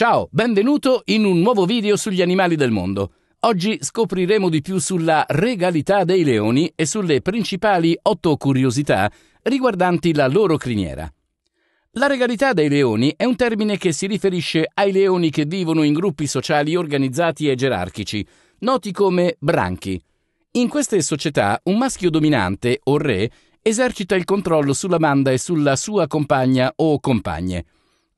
Ciao, benvenuto in un nuovo video sugli animali del mondo. Oggi scopriremo di più sulla regalità dei leoni e sulle principali otto curiosità riguardanti la loro criniera. La regalità dei leoni è un termine che si riferisce ai leoni che vivono in gruppi sociali organizzati e gerarchici, noti come branchi. In queste società un maschio dominante o re esercita il controllo sulla manda e sulla sua compagna o compagne.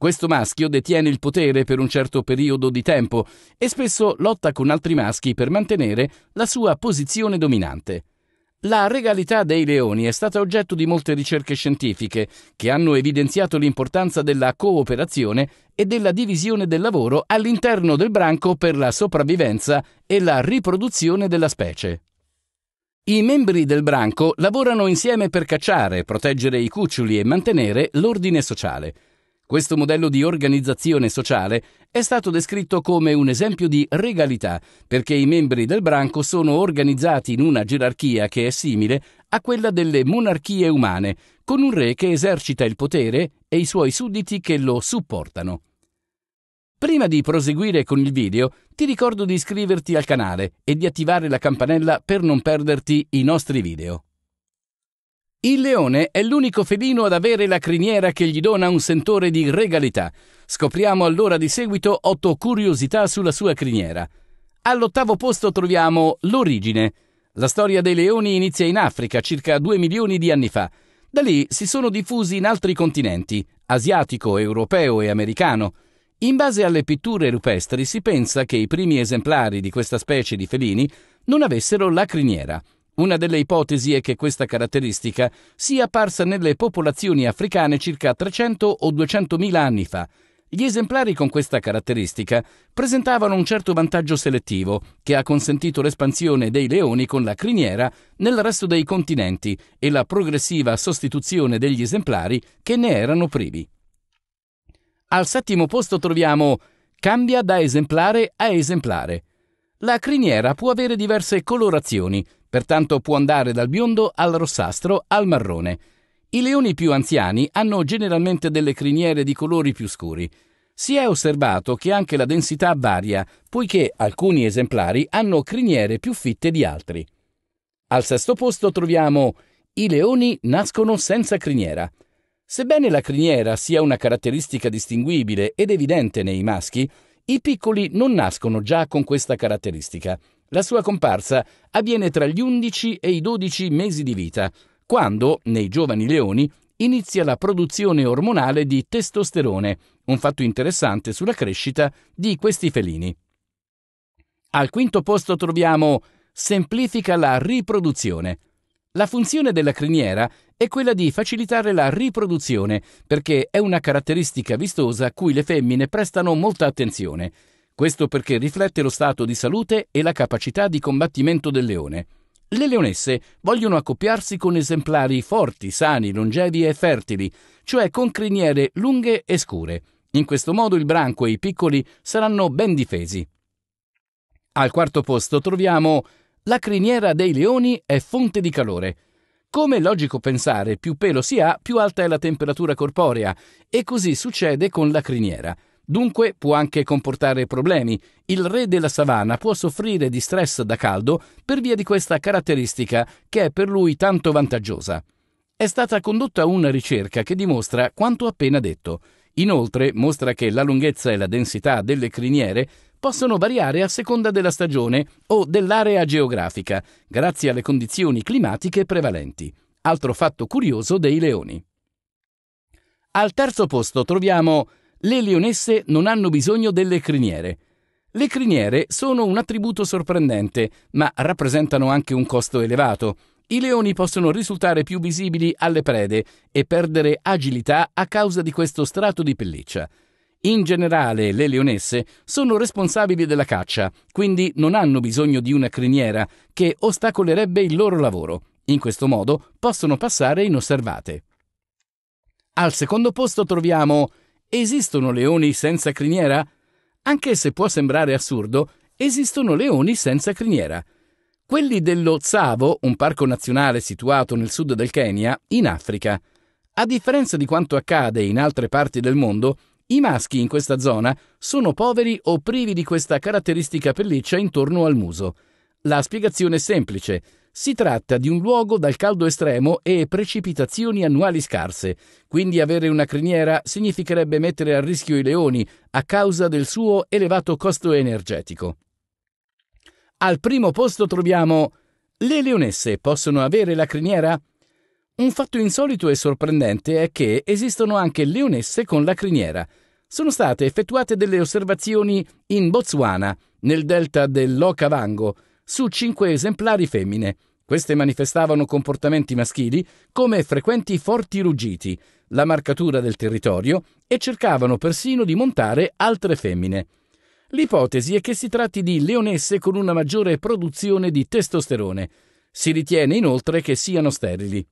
Questo maschio detiene il potere per un certo periodo di tempo e spesso lotta con altri maschi per mantenere la sua posizione dominante. La regalità dei leoni è stata oggetto di molte ricerche scientifiche che hanno evidenziato l'importanza della cooperazione e della divisione del lavoro all'interno del branco per la sopravvivenza e la riproduzione della specie. I membri del branco lavorano insieme per cacciare, proteggere i cuccioli e mantenere l'ordine sociale. Questo modello di organizzazione sociale è stato descritto come un esempio di regalità, perché i membri del branco sono organizzati in una gerarchia che è simile a quella delle monarchie umane, con un re che esercita il potere e i suoi sudditi che lo supportano. Prima di proseguire con il video, ti ricordo di iscriverti al canale e di attivare la campanella per non perderti i nostri video. Il leone è l'unico felino ad avere la criniera che gli dona un sentore di regalità. Scopriamo allora di seguito otto curiosità sulla sua criniera. All'ottavo posto troviamo l'origine. La storia dei leoni inizia in Africa circa 2 milioni di anni fa. Da lì si sono diffusi in altri continenti, asiatico, europeo e americano. In base alle pitture rupestri si pensa che i primi esemplari di questa specie di felini non avessero la criniera. Una delle ipotesi è che questa caratteristica sia apparsa nelle popolazioni africane circa 300 o 200 mila anni fa. Gli esemplari con questa caratteristica presentavano un certo vantaggio selettivo che ha consentito l'espansione dei leoni con la criniera nel resto dei continenti e la progressiva sostituzione degli esemplari che ne erano privi. Al settimo posto troviamo Cambia da esemplare a esemplare. La criniera può avere diverse colorazioni, pertanto può andare dal biondo al rossastro al marrone. I leoni più anziani hanno generalmente delle criniere di colori più scuri. Si è osservato che anche la densità varia, poiché alcuni esemplari hanno criniere più fitte di altri. Al sesto posto troviamo i leoni nascono senza criniera. Sebbene la criniera sia una caratteristica distinguibile ed evidente nei maschi, i piccoli non nascono già con questa caratteristica. La sua comparsa avviene tra gli 11 e i 12 mesi di vita, quando, nei giovani leoni, inizia la produzione ormonale di testosterone, un fatto interessante sulla crescita di questi felini. Al quinto posto troviamo semplifica la riproduzione. La funzione della criniera è quella di facilitare la riproduzione, perché è una caratteristica vistosa a cui le femmine prestano molta attenzione questo perché riflette lo stato di salute e la capacità di combattimento del leone. Le leonesse vogliono accoppiarsi con esemplari forti, sani, longevi e fertili, cioè con criniere lunghe e scure. In questo modo il branco e i piccoli saranno ben difesi. Al quarto posto troviamo la criniera dei leoni è fonte di calore. Come è logico pensare, più pelo si ha, più alta è la temperatura corporea, e così succede con la criniera. Dunque può anche comportare problemi. Il re della savana può soffrire di stress da caldo per via di questa caratteristica che è per lui tanto vantaggiosa. È stata condotta una ricerca che dimostra quanto appena detto. Inoltre mostra che la lunghezza e la densità delle criniere possono variare a seconda della stagione o dell'area geografica, grazie alle condizioni climatiche prevalenti. Altro fatto curioso dei leoni. Al terzo posto troviamo le leonesse non hanno bisogno delle criniere. Le criniere sono un attributo sorprendente, ma rappresentano anche un costo elevato. I leoni possono risultare più visibili alle prede e perdere agilità a causa di questo strato di pelliccia. In generale, le leonesse sono responsabili della caccia, quindi non hanno bisogno di una criniera che ostacolerebbe il loro lavoro. In questo modo possono passare inosservate. Al secondo posto troviamo Esistono leoni senza criniera? Anche se può sembrare assurdo, esistono leoni senza criniera. Quelli dello Tsavo, un parco nazionale situato nel sud del Kenya, in Africa. A differenza di quanto accade in altre parti del mondo, i maschi in questa zona sono poveri o privi di questa caratteristica pelliccia intorno al muso. La spiegazione è semplice. Si tratta di un luogo dal caldo estremo e precipitazioni annuali scarse, quindi avere una criniera significherebbe mettere a rischio i leoni a causa del suo elevato costo energetico. Al primo posto troviamo le leonesse possono avere la criniera? Un fatto insolito e sorprendente è che esistono anche leonesse con la criniera. Sono state effettuate delle osservazioni in Botswana, nel delta dell'Okavango, su 5 esemplari femmine. Queste manifestavano comportamenti maschili come frequenti forti ruggiti, la marcatura del territorio e cercavano persino di montare altre femmine. L'ipotesi è che si tratti di leonesse con una maggiore produzione di testosterone. Si ritiene inoltre che siano sterili.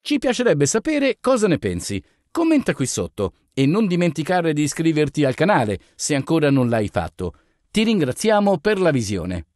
Ci piacerebbe sapere cosa ne pensi. Commenta qui sotto e non dimenticare di iscriverti al canale se ancora non l'hai fatto. Ti ringraziamo per la visione.